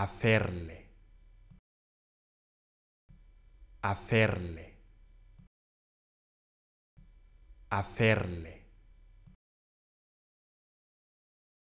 hacerle, hacerle, hacerle.